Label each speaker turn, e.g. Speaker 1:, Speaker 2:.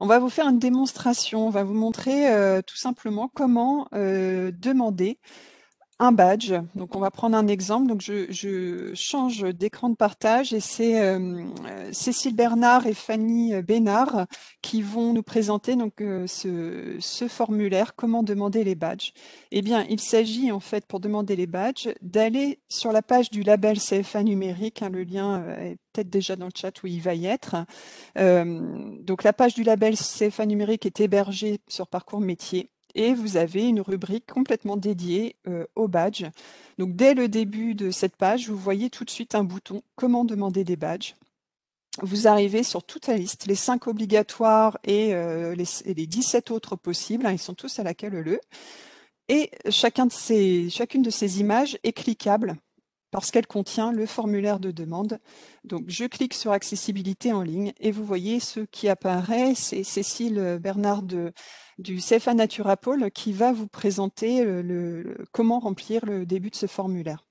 Speaker 1: On va vous faire une démonstration, on va vous montrer euh, tout simplement comment euh, demander un badge. Donc, on va prendre un exemple. Donc, je, change d'écran de partage et c'est euh, euh, Cécile Bernard et Fanny Bénard qui vont nous présenter donc euh, ce, formulaire comment demander les badges. Eh bien, il s'agit en fait pour demander les badges d'aller sur la page du label CFA numérique. Hein, le lien est peut-être déjà dans le chat où il va y être. donc, la page du label CFA numérique est hébergée sur Parcours Métier et vous avez une rubrique complètement dédiée euh, aux badges. Donc dès le début de cette page, vous voyez tout de suite un bouton Comment demander des badges. Vous arrivez sur toute la liste, les 5 obligatoires et, euh, les, 17 autres possibles, hein, ils sont tous à laquelle le. Et chacun de ces, chacune de ces images est cliquable parce qu'elle contient le formulaire de demande. Donc je clique sur accessibilité en ligne et vous voyez ce qui apparaît, c'est Cécile Bernard de du CFA Natura qui va vous présenter euh, le, comment remplir le début de ce formulaire.